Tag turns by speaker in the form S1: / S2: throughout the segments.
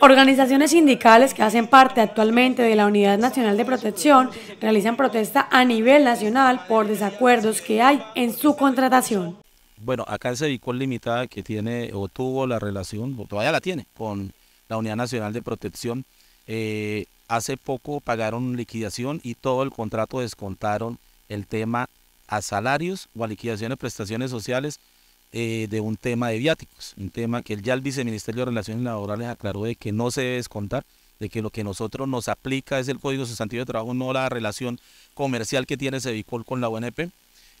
S1: Organizaciones sindicales que hacen parte actualmente de la Unidad Nacional de Protección realizan protesta a nivel nacional por desacuerdos que hay en su contratación.
S2: Bueno, acá el Sevicol Limitada que tiene o tuvo la relación, todavía la tiene, con la Unidad Nacional de Protección, eh, hace poco pagaron liquidación y todo el contrato descontaron el tema a salarios o a liquidaciones de prestaciones sociales eh, de un tema de viáticos, un tema que ya el viceministerio de Relaciones Laborales aclaró de que no se debe descontar, de que lo que nosotros nos aplica es el Código Sustantivo de Trabajo, no la relación comercial que tiene Sevicol con la UNP.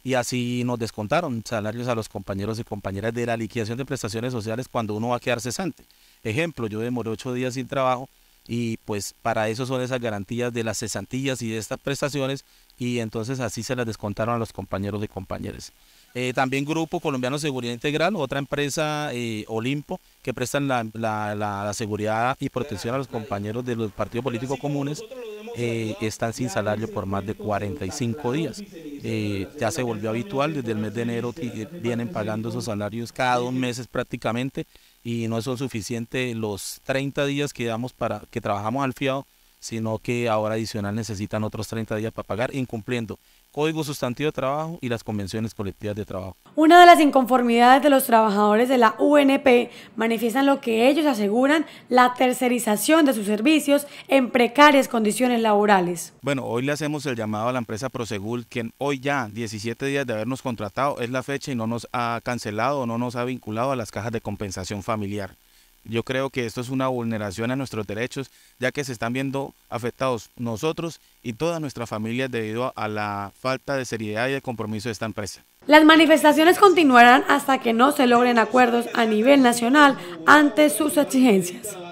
S2: Y así nos descontaron salarios a los compañeros y compañeras de la liquidación de prestaciones sociales cuando uno va a quedar cesante. Ejemplo, yo demoré ocho días sin trabajo y pues para eso son esas garantías de las cesantillas y de estas prestaciones y entonces así se las descontaron a los compañeros y compañeras. Eh, también Grupo Colombiano Seguridad Integral, otra empresa, eh, Olimpo, que prestan la, seguridad y protección a los compañeros de los partidos políticos comunes, eh, están sin salario por más de 45 días. ya se volvió habitual, desde el mes de enero vienen pagando esos salarios cada dos meses prácticamente y no son suficientes los 30 días que, damos para, que trabajamos al fiado sino que ahora adicional necesitan otros 30 días para pagar, incumpliendo Código Sustantivo de Trabajo y las convenciones colectivas de trabajo.
S1: Una de las inconformidades de los trabajadores de la UNP manifiestan lo que ellos aseguran la tercerización de sus servicios en precarias condiciones laborales.
S3: Bueno, hoy le hacemos el llamado a la empresa Prosegul, quien hoy ya, 17 días de habernos contratado, es la fecha y no nos ha cancelado o no nos ha vinculado a las cajas de compensación familiar. Yo creo que esto es una vulneración a nuestros derechos, ya que se están viendo afectados nosotros y todas nuestras familias debido a la falta de seriedad y de compromiso de esta empresa.
S1: Las manifestaciones continuarán hasta que no se logren acuerdos a nivel nacional ante sus exigencias.